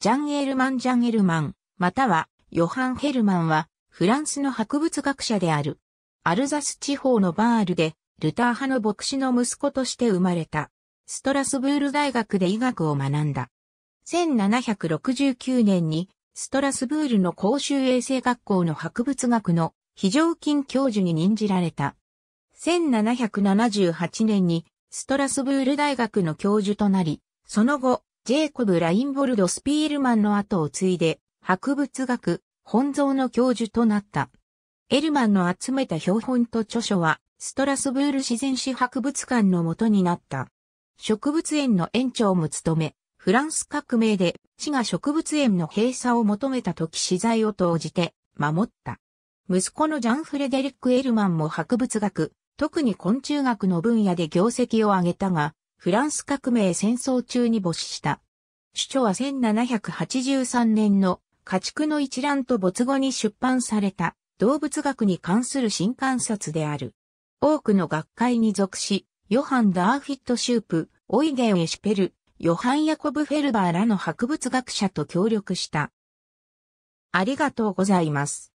ジャン・エルマン・ジャン・エルマン、または、ヨハン・ヘルマンは、フランスの博物学者である。アルザス地方のバールで、ルター派の牧師の息子として生まれた。ストラスブール大学で医学を学んだ。1769年に、ストラスブールの公衆衛生学校の博物学の非常勤教授に任じられた。1778年にストラスブール大学の教授となり、その後、ジェイコブ・ラインボルド・スピールマンの後を継いで、博物学、本草の教授となった。エルマンの集めた標本と著書は、ストラスブール自然史博物館の元になった。植物園の園長も務め、フランス革命で、市が植物園の閉鎖を求めた時資材を投じて、守った。息子のジャン・フレデリック・エルマンも博物学、特に昆虫学の分野で業績を上げたが、フランス革命戦争中に没した。著長は1783年の家畜の一覧と没後に出版された動物学に関する新観察である。多くの学会に属し、ヨハン・ダーフィット・シュープ、オイゲン・エシュペル、ヨハン・ヤコブ・フェルバーらの博物学者と協力した。ありがとうございます。